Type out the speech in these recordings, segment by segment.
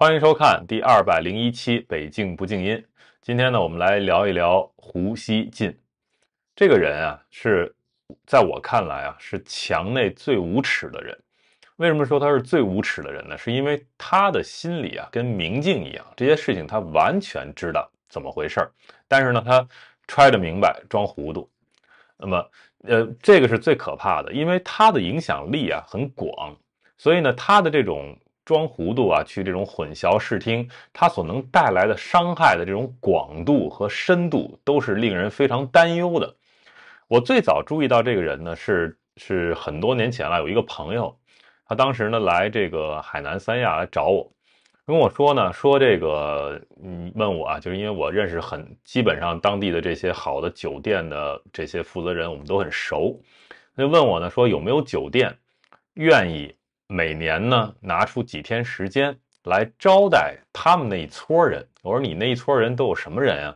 欢迎收看第二百零一期《北境不静音》。今天呢，我们来聊一聊胡锡进这个人啊，是在我看来啊，是墙内最无耻的人。为什么说他是最无耻的人呢？是因为他的心里啊，跟明镜一样，这些事情他完全知道怎么回事儿，但是呢，他揣着明白装糊涂。那么，呃，这个是最可怕的，因为他的影响力啊很广，所以呢，他的这种。装糊涂啊，去这种混淆视听，它所能带来的伤害的这种广度和深度，都是令人非常担忧的。我最早注意到这个人呢，是是很多年前了。有一个朋友，他当时呢来这个海南三亚来找我，跟我说呢说这个，你问我啊，就是因为我认识很基本上当地的这些好的酒店的这些负责人，我们都很熟，他就问我呢说有没有酒店愿意。每年呢，拿出几天时间来招待他们那一撮人。我说你那一撮人都有什么人啊？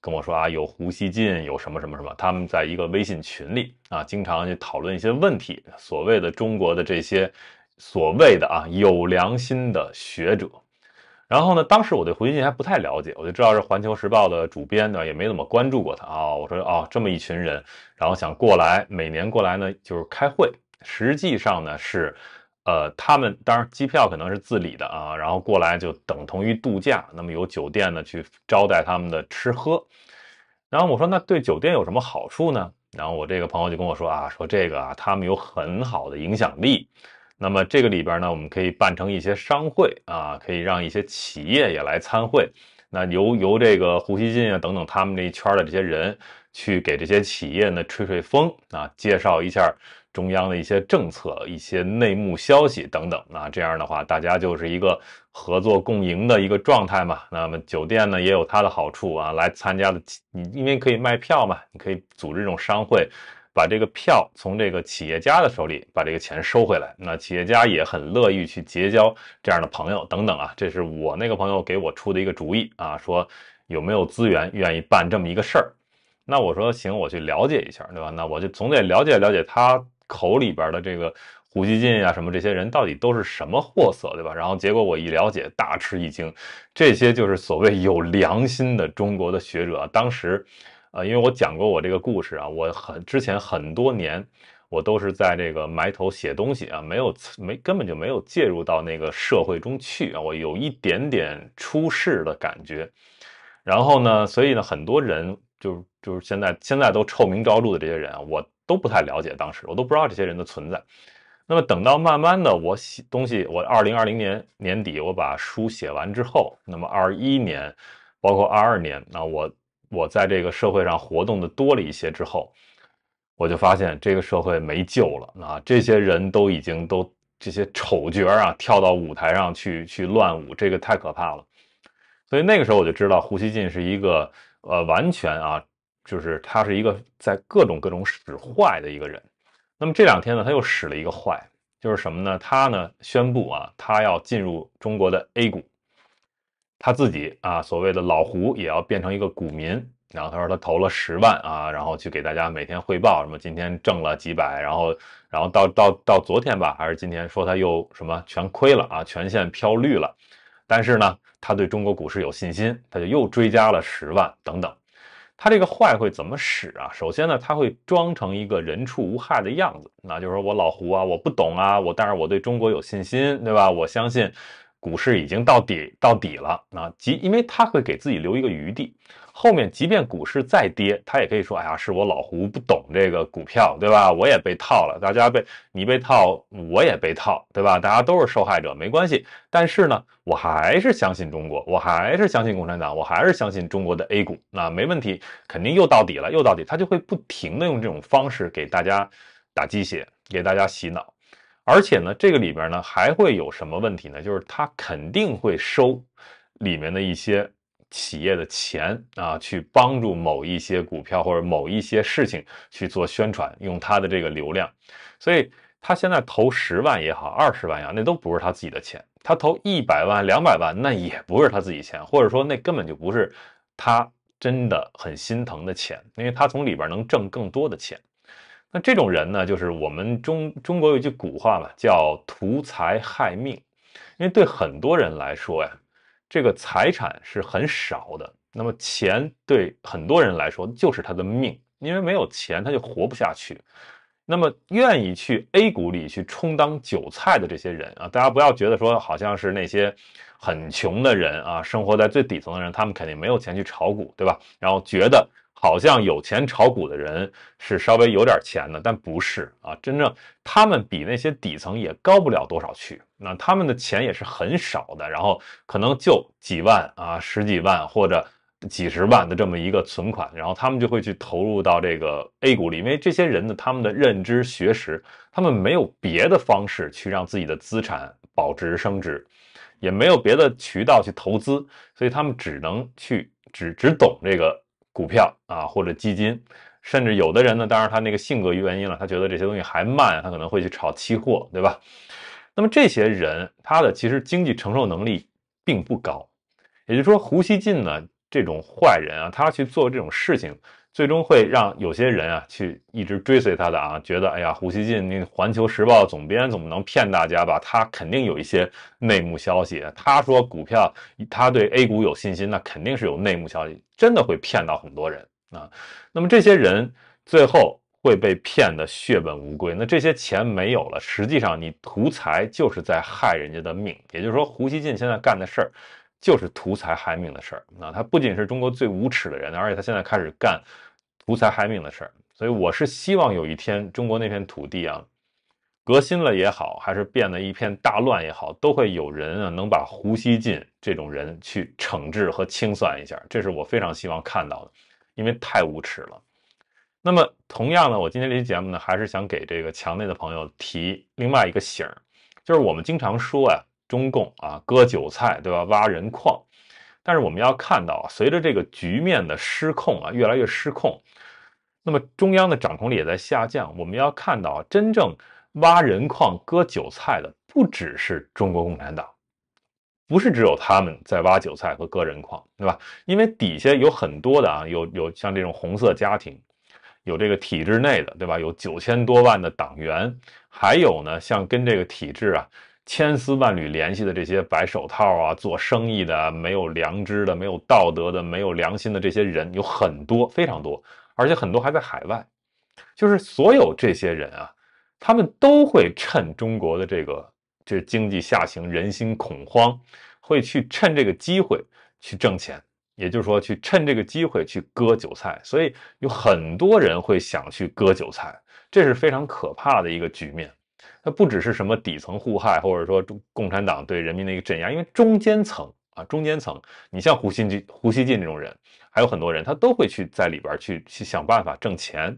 跟我说啊，有胡锡进，有什么什么什么。他们在一个微信群里啊，经常去讨论一些问题。所谓的中国的这些所谓的啊有良心的学者。然后呢，当时我对胡锡进还不太了解，我就知道是《环球时报》的主编对吧？也没怎么关注过他啊。我说哦，这么一群人，然后想过来每年过来呢，就是开会。实际上呢是。呃，他们当然机票可能是自理的啊，然后过来就等同于度假，那么有酒店呢去招待他们的吃喝。然后我说那对酒店有什么好处呢？然后我这个朋友就跟我说啊，说这个啊，他们有很好的影响力。那么这个里边呢，我们可以办成一些商会啊，可以让一些企业也来参会。那由由这个胡锡进啊等等他们这一圈的这些人去给这些企业呢吹吹风啊，介绍一下。中央的一些政策、一些内幕消息等等，那这样的话，大家就是一个合作共赢的一个状态嘛。那么酒店呢，也有它的好处啊，来参加的，你因为可以卖票嘛，你可以组织这种商会，把这个票从这个企业家的手里把这个钱收回来。那企业家也很乐意去结交这样的朋友等等啊。这是我那个朋友给我出的一个主意啊，说有没有资源愿意办这么一个事儿？那我说行，我去了解一下，对吧？那我就总得了解了解他。口里边的这个胡锡进啊，什么这些人到底都是什么货色，对吧？然后结果我一了解，大吃一惊，这些就是所谓有良心的中国的学者。当时，呃，因为我讲过我这个故事啊，我很之前很多年我都是在这个埋头写东西啊，没有没根本就没有介入到那个社会中去啊，我有一点点出世的感觉。然后呢，所以呢，很多人就是就是现在现在都臭名昭著的这些人啊，我。都不太了解，当时我都不知道这些人的存在。那么等到慢慢的，我写东西，我二零二零年年底我把书写完之后，那么二一年，包括二二年，那我我在这个社会上活动的多了一些之后，我就发现这个社会没救了。啊，这些人都已经都这些丑角啊跳到舞台上去去乱舞，这个太可怕了。所以那个时候我就知道胡锡进是一个呃完全啊。就是他是一个在各种各种使坏的一个人，那么这两天呢，他又使了一个坏，就是什么呢？他呢宣布啊，他要进入中国的 A 股，他自己啊所谓的老胡也要变成一个股民，然后他说他投了十万啊，然后去给大家每天汇报什么今天挣了几百，然后然后到到到昨天吧还是今天说他又什么全亏了啊全线飘绿了，但是呢他对中国股市有信心，他就又追加了十万等等。他这个坏会怎么使啊？首先呢，他会装成一个人畜无害的样子，那就是说我老胡啊，我不懂啊，我但是我对中国有信心，对吧？我相信。股市已经到底到底了啊！即因为他会给自己留一个余地，后面即便股市再跌，他也可以说：“哎呀，是我老胡不懂这个股票，对吧？我也被套了，大家被你被套，我也被套，对吧？大家都是受害者，没关系。但是呢，我还是相信中国，我还是相信共产党，我还是相信中国的 A 股，那没问题，肯定又到底了，又到底，他就会不停的用这种方式给大家打鸡血，给大家洗脑。”而且呢，这个里边呢还会有什么问题呢？就是他肯定会收里面的一些企业的钱啊，去帮助某一些股票或者某一些事情去做宣传，用他的这个流量。所以他现在投十万也好，二十万也好，那都不是他自己的钱。他投一百万、两百万，那也不是他自己钱，或者说那根本就不是他真的很心疼的钱，因为他从里边能挣更多的钱。那这种人呢，就是我们中中国有一句古话嘛，叫“图财害命”。因为对很多人来说呀，这个财产是很少的。那么钱对很多人来说就是他的命，因为没有钱他就活不下去。那么愿意去 A 股里去充当韭菜的这些人啊，大家不要觉得说好像是那些很穷的人啊，生活在最底层的人，他们肯定没有钱去炒股，对吧？然后觉得。好像有钱炒股的人是稍微有点钱的，但不是啊，真正他们比那些底层也高不了多少去。那他们的钱也是很少的，然后可能就几万啊、十几万或者几十万的这么一个存款，然后他们就会去投入到这个 A 股里。因为这些人呢，他们的认知、学识，他们没有别的方式去让自己的资产保值升值，也没有别的渠道去投资，所以他们只能去，只只懂这个。股票啊，或者基金，甚至有的人呢，当然他那个性格原因了，他觉得这些东西还慢，他可能会去炒期货，对吧？那么这些人他的其实经济承受能力并不高，也就是说胡锡进呢这种坏人啊，他去做这种事情。最终会让有些人啊去一直追随他的啊，觉得哎呀，胡锡进那《环球时报》总编怎么能骗大家吧？他肯定有一些内幕消息。他说股票，他对 A 股有信心，那肯定是有内幕消息，真的会骗到很多人啊。那么这些人最后会被骗得血本无归。那这些钱没有了，实际上你图财就是在害人家的命。也就是说，胡锡进现在干的事儿就是图财害命的事儿。那他不仅是中国最无耻的人，而且他现在开始干。独财害命的事儿，所以我是希望有一天中国那片土地啊，革新了也好，还是变得一片大乱也好，都会有人啊能把胡锡进这种人去惩治和清算一下，这是我非常希望看到的，因为太无耻了。那么同样呢，我今天这期节目呢，还是想给这个墙内的朋友提另外一个醒儿，就是我们经常说啊，中共啊割韭菜对吧，挖人矿。但是我们要看到，随着这个局面的失控啊，越来越失控，那么中央的掌控力也在下降。我们要看到，真正挖人矿、割韭菜的不只是中国共产党，不是只有他们在挖韭菜和割人矿，对吧？因为底下有很多的啊，有有像这种红色家庭，有这个体制内的，对吧？有九千多万的党员，还有呢，像跟这个体制啊。千丝万缕联系的这些白手套啊，做生意的、没有良知的、没有道德的、没有良心的这些人有很多，非常多，而且很多还在海外。就是所有这些人啊，他们都会趁中国的这个这经济下行、人心恐慌，会去趁这个机会去挣钱，也就是说，去趁这个机会去割韭菜。所以有很多人会想去割韭菜，这是非常可怕的一个局面。它不只是什么底层互害，或者说共产党对人民的一个镇压，因为中间层啊，中间层，你像胡锡进、胡锡进这种人，还有很多人，他都会去在里边去去想办法挣钱。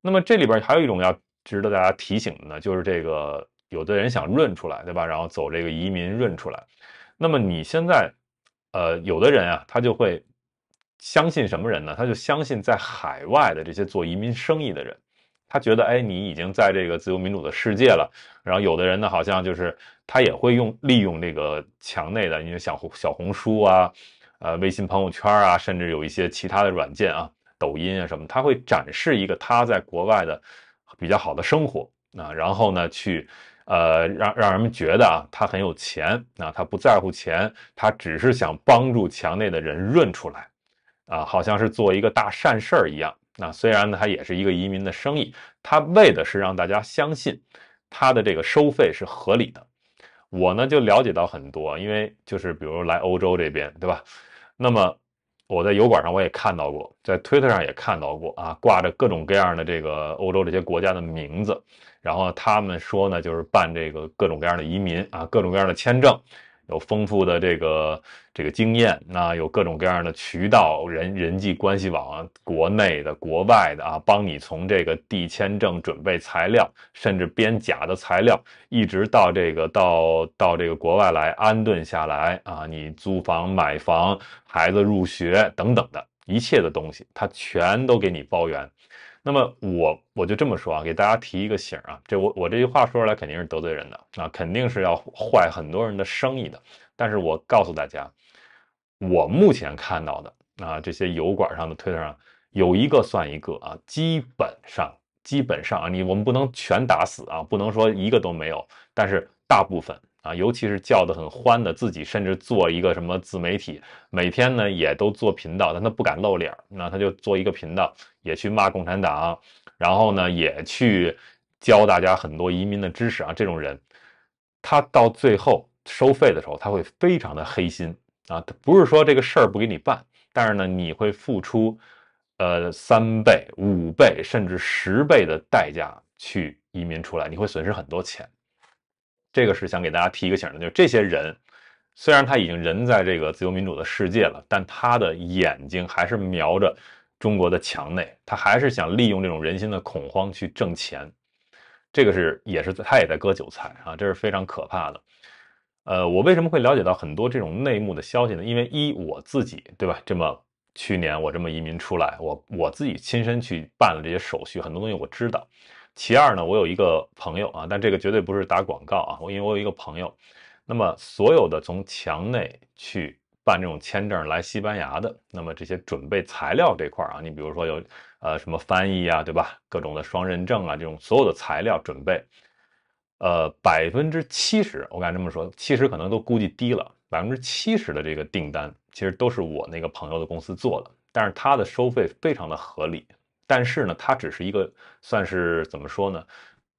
那么这里边还有一种要值得大家提醒的呢，就是这个有的人想润出来，对吧？然后走这个移民润出来。那么你现在，呃，有的人啊，他就会相信什么人呢？他就相信在海外的这些做移民生意的人。他觉得，哎，你已经在这个自由民主的世界了。然后有的人呢，好像就是他也会用利用这个墙内的，因为小红小红书啊，呃，微信朋友圈啊，甚至有一些其他的软件啊，抖音啊什么，他会展示一个他在国外的比较好的生活啊。然后呢，去呃让让人们觉得啊，他很有钱啊，他不在乎钱，他只是想帮助墙内的人润出来啊，好像是做一个大善事儿一样。那虽然呢，它也是一个移民的生意，它为的是让大家相信它的这个收费是合理的。我呢就了解到很多，因为就是比如来欧洲这边，对吧？那么我在油管上我也看到过，在推特上也看到过啊，挂着各种各样的这个欧洲这些国家的名字，然后他们说呢，就是办这个各种各样的移民啊，各种各样的签证。有丰富的这个这个经验，那有各种各样的渠道，人人际关系网，国内的、国外的啊，帮你从这个递签证准备材料，甚至编假的材料，一直到这个到到这个国外来安顿下来啊，你租房、买房、孩子入学等等的一切的东西，他全都给你包圆。那么我我就这么说啊，给大家提一个醒啊，这我我这句话说出来肯定是得罪人的啊，肯定是要坏很多人的生意的。但是我告诉大家，我目前看到的啊，这些油管上的、推特上有一个算一个啊，基本上基本上啊，你我们不能全打死啊，不能说一个都没有，但是大部分。啊，尤其是叫的很欢的，自己甚至做一个什么自媒体，每天呢也都做频道，但他不敢露脸儿，那他就做一个频道，也去骂共产党，然后呢也去教大家很多移民的知识啊。这种人，他到最后收费的时候，他会非常的黑心啊，他不是说这个事儿不给你办，但是呢你会付出呃三倍、五倍甚至十倍的代价去移民出来，你会损失很多钱。这个是想给大家提一个醒的，就是这些人，虽然他已经人在这个自由民主的世界了，但他的眼睛还是瞄着中国的墙内，他还是想利用这种人心的恐慌去挣钱。这个是也是他也在割韭菜啊，这是非常可怕的。呃，我为什么会了解到很多这种内幕的消息呢？因为一我自己对吧？这么去年我这么移民出来，我我自己亲身去办了这些手续，很多东西我知道。其二呢，我有一个朋友啊，但这个绝对不是打广告啊，我因为我有一个朋友，那么所有的从墙内去办这种签证来西班牙的，那么这些准备材料这块啊，你比如说有呃什么翻译啊，对吧，各种的双认证啊，这种所有的材料准备，呃百分之七十，我敢这么说，七十可能都估计低了，百分之七十的这个订单其实都是我那个朋友的公司做的，但是他的收费非常的合理。但是呢，它只是一个算是怎么说呢，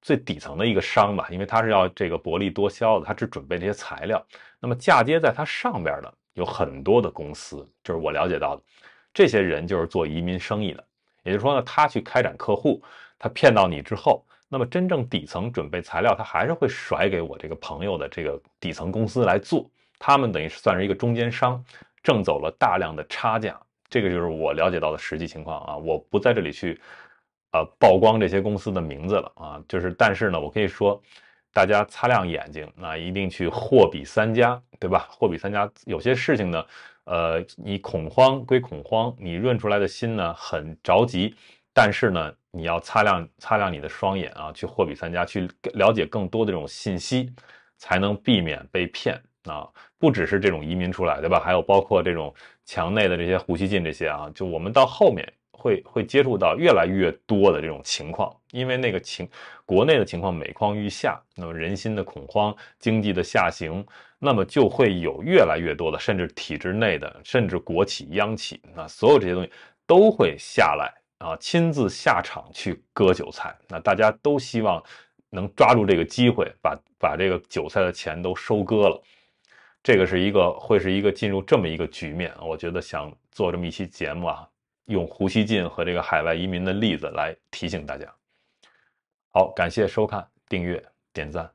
最底层的一个商吧，因为它是要这个薄利多销的，它只准备这些材料。那么嫁接在它上边的有很多的公司，就是我了解到的，这些人就是做移民生意的。也就是说呢，他去开展客户，他骗到你之后，那么真正底层准备材料，他还是会甩给我这个朋友的这个底层公司来做，他们等于是算是一个中间商，挣走了大量的差价。这个就是我了解到的实际情况啊，我不在这里去，呃，曝光这些公司的名字了啊。就是，但是呢，我可以说，大家擦亮眼睛，那一定去货比三家，对吧？货比三家，有些事情呢，呃，你恐慌归恐慌，你润出来的心呢很着急，但是呢，你要擦亮擦亮你的双眼啊，去货比三家，去了解更多的这种信息，才能避免被骗。啊，不只是这种移民出来，对吧？还有包括这种墙内的这些胡锡进这些啊，就我们到后面会会接触到越来越多的这种情况，因为那个情国内的情况每况愈下，那么人心的恐慌，经济的下行，那么就会有越来越多的，甚至体制内的，甚至国企央企，那所有这些东西都会下来啊，亲自下场去割韭菜。那大家都希望能抓住这个机会，把把这个韭菜的钱都收割了。这个是一个会是一个进入这么一个局面，我觉得想做这么一期节目啊，用胡锡进和这个海外移民的例子来提醒大家。好，感谢收看，订阅，点赞。